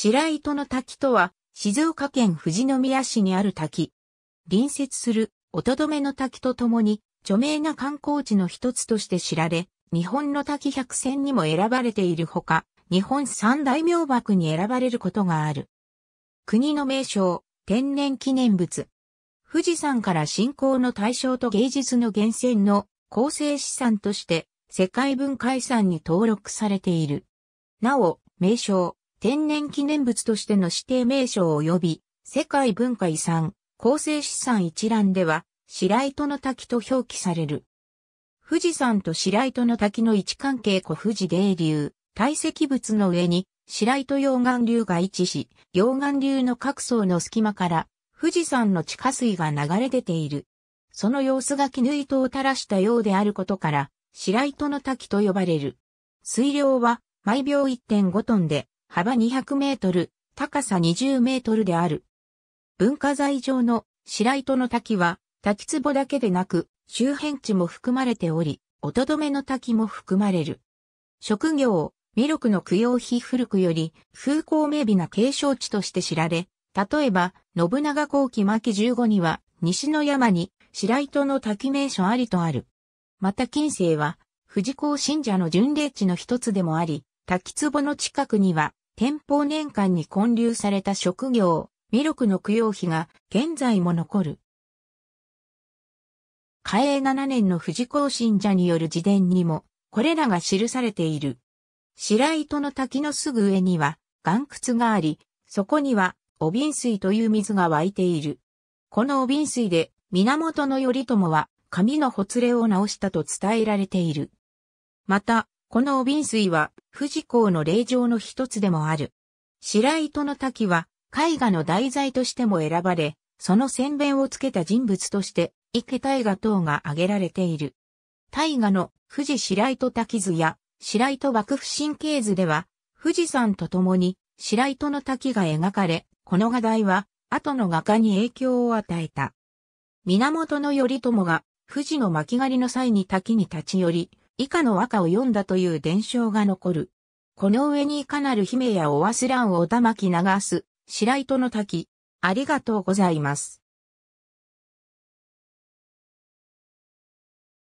白糸の滝とは、静岡県富士宮市にある滝。隣接する、音留の滝とともに、著名な観光地の一つとして知られ、日本の滝百選にも選ばれているほか、日本三大名瀑に選ばれることがある。国の名称、天然記念物。富士山から信仰の対象と芸術の源泉の構成資産として世界文化遺産に登録されている。なお、名称、天然記念物としての指定名称及び世界文化遺産構成資産一覧では白糸の滝と表記される。富士山と白糸の滝の位置関係古富士泥流、堆積物の上に白糸溶岩流が位置し、溶岩流の各層の隙間から富士山の地下水が流れ出ている。その様子が絹糸を垂らしたようであることから、白糸の滝と呼ばれる。水量は毎秒1.5トンで、幅200メートル、高さ20メートルである。文化財上の白糸の滝は、滝壺だけでなく、周辺地も含まれており、おとどめの滝も含まれる。職業、魅力の供養費古くより、風光明媚な継承地として知られ、例えば、信長後期巻15には、西の山に白糸の滝名所ありとある。また近世は、富士高信者の巡礼地の一つでもあり、滝壺の近くには、天保年間に建立された職業、弥勒の供養碑が現在も残る。嘉永7年の富士行信者による自伝にも、これらが記されている。白糸の滝のすぐ上には、岩窟があり、そこには、お瓶水という水が湧いている。このお瓶水で、源頼朝は、髪のほつれを直したと伝えられている。また、このお瓶水は富士港の霊場の一つでもある。白糸の滝は絵画の題材としても選ばれ、その宣弁をつけた人物として池大河等が挙げられている。大河の富士白糸滝図や白糸幕府神経図では富士山と共に白糸の滝が描かれ、この画題は後の画家に影響を与えた。源頼朝が富士の巻狩りの際に滝に立ち寄り、以下の和歌を読んだという伝承が残る。この上にいかなる姫やおわすらんをおたまき流す、白糸の滝。ありがとうございます。